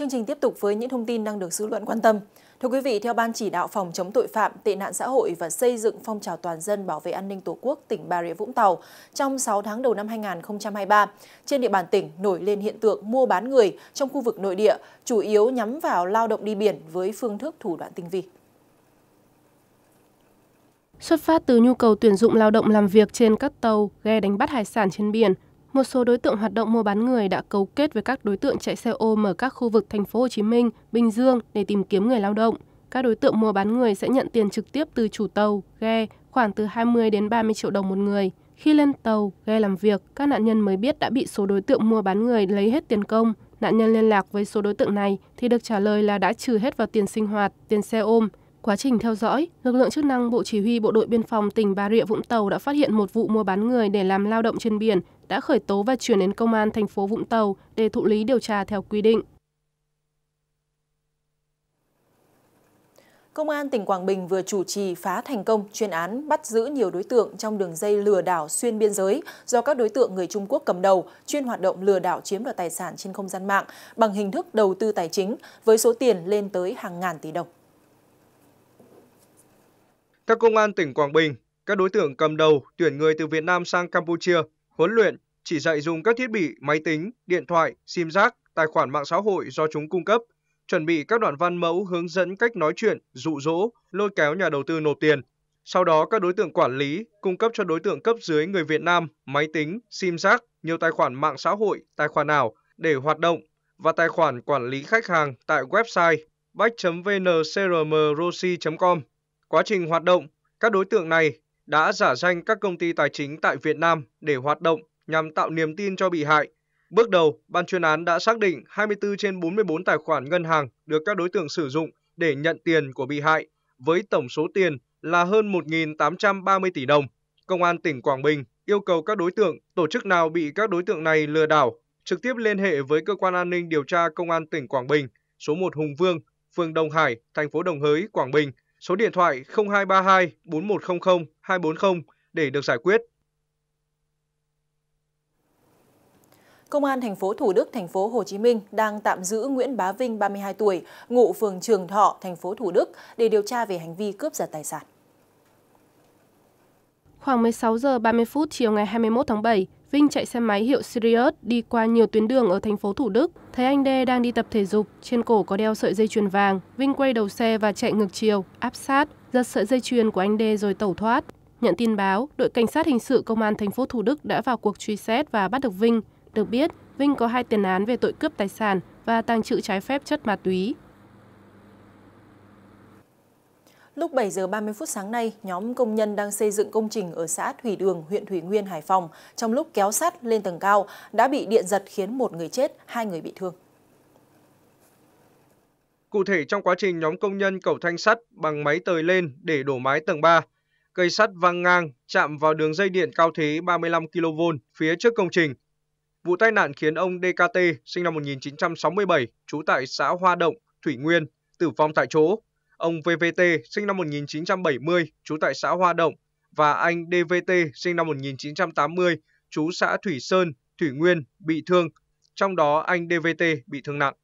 Chương trình tiếp tục với những thông tin đang được dư luận quan tâm. Thưa quý vị, theo Ban chỉ đạo phòng chống tội phạm, tệ nạn xã hội và xây dựng phong trào toàn dân bảo vệ an ninh Tổ quốc tỉnh Bà Rịa Vũng Tàu, trong 6 tháng đầu năm 2023, trên địa bàn tỉnh nổi lên hiện tượng mua bán người trong khu vực nội địa, chủ yếu nhắm vào lao động đi biển với phương thức thủ đoạn tinh vi. Xuất phát từ nhu cầu tuyển dụng lao động làm việc trên các tàu, ghe đánh bắt hải sản trên biển, một số đối tượng hoạt động mua bán người đã cấu kết với các đối tượng chạy xe ôm ở các khu vực thành phố Hồ Chí Minh, Bình Dương để tìm kiếm người lao động. Các đối tượng mua bán người sẽ nhận tiền trực tiếp từ chủ tàu, ghe, khoảng từ 20 đến 30 triệu đồng một người. Khi lên tàu, ghe làm việc, các nạn nhân mới biết đã bị số đối tượng mua bán người lấy hết tiền công. Nạn nhân liên lạc với số đối tượng này thì được trả lời là đã trừ hết vào tiền sinh hoạt, tiền xe ôm, Quá trình theo dõi, lực lượng chức năng Bộ Chỉ huy Bộ đội Biên phòng tỉnh Bà Rịa Vũng Tàu đã phát hiện một vụ mua bán người để làm lao động trên biển, đã khởi tố và chuyển đến công an thành phố Vũng Tàu để thụ lý điều tra theo quy định. Công an tỉnh Quảng Bình vừa chủ trì phá thành công chuyên án bắt giữ nhiều đối tượng trong đường dây lừa đảo xuyên biên giới do các đối tượng người Trung Quốc cầm đầu chuyên hoạt động lừa đảo chiếm đoạt tài sản trên không gian mạng bằng hình thức đầu tư tài chính với số tiền lên tới hàng ngàn tỷ đồng. Theo Công an tỉnh Quảng Bình, các đối tượng cầm đầu tuyển người từ Việt Nam sang Campuchia, huấn luyện, chỉ dạy dùng các thiết bị, máy tính, điện thoại, sim giác, tài khoản mạng xã hội do chúng cung cấp, chuẩn bị các đoạn văn mẫu hướng dẫn cách nói chuyện, dụ dỗ, lôi kéo nhà đầu tư nộp tiền. Sau đó các đối tượng quản lý cung cấp cho đối tượng cấp dưới người Việt Nam máy tính, sim giác, nhiều tài khoản mạng xã hội, tài khoản ảo để hoạt động và tài khoản quản lý khách hàng tại website bách.vncrmrosi.com Quá trình hoạt động, các đối tượng này đã giả danh các công ty tài chính tại Việt Nam để hoạt động nhằm tạo niềm tin cho bị hại. Bước đầu, ban chuyên án đã xác định 24 trên 44 tài khoản ngân hàng được các đối tượng sử dụng để nhận tiền của bị hại với tổng số tiền là hơn 1.830 tỷ đồng. Công an tỉnh Quảng Bình yêu cầu các đối tượng, tổ chức nào bị các đối tượng này lừa đảo, trực tiếp liên hệ với cơ quan an ninh điều tra Công an tỉnh Quảng Bình, số 1 Hùng Vương, phường Đồng Hải, thành phố Đồng Hới, Quảng Bình số điện thoại 0232 4100 240 để được giải quyết. Công an thành phố Thủ Đức, thành phố Hồ Chí Minh đang tạm giữ Nguyễn Bá Vinh 32 tuổi, ngụ phường Trường Thọ, thành phố Thủ Đức để điều tra về hành vi cướp giật tài sản. Khoảng 16 giờ 30 phút chiều ngày 21 tháng 7, Vinh chạy xe máy hiệu Sirius đi qua nhiều tuyến đường ở thành phố Thủ Đức. Thấy anh Đê đang đi tập thể dục, trên cổ có đeo sợi dây chuyền vàng. Vinh quay đầu xe và chạy ngược chiều, áp sát, giật sợi dây chuyền của anh Đê rồi tẩu thoát. Nhận tin báo, đội cảnh sát hình sự công an thành phố Thủ Đức đã vào cuộc truy xét và bắt được Vinh. Được biết, Vinh có hai tiền án về tội cướp tài sản và tàng trữ trái phép chất ma túy. Lúc 7 giờ 30 phút sáng nay, nhóm công nhân đang xây dựng công trình ở xã Thủy Đường, huyện Thủy Nguyên, Hải Phòng trong lúc kéo sắt lên tầng cao đã bị điện giật khiến một người chết, hai người bị thương. Cụ thể trong quá trình nhóm công nhân cầu thanh sắt bằng máy tời lên để đổ mái tầng 3, cây sắt văng ngang chạm vào đường dây điện cao thế 35 kV phía trước công trình. Vụ tai nạn khiến ông DKT sinh năm 1967, trú tại xã Hoa Động, Thủy Nguyên, tử vong tại chỗ ông VVT sinh năm 1970, trú tại xã Hoa Động, và anh DVT sinh năm 1980, trú xã Thủy Sơn, Thủy Nguyên bị thương, trong đó anh DVT bị thương nặng.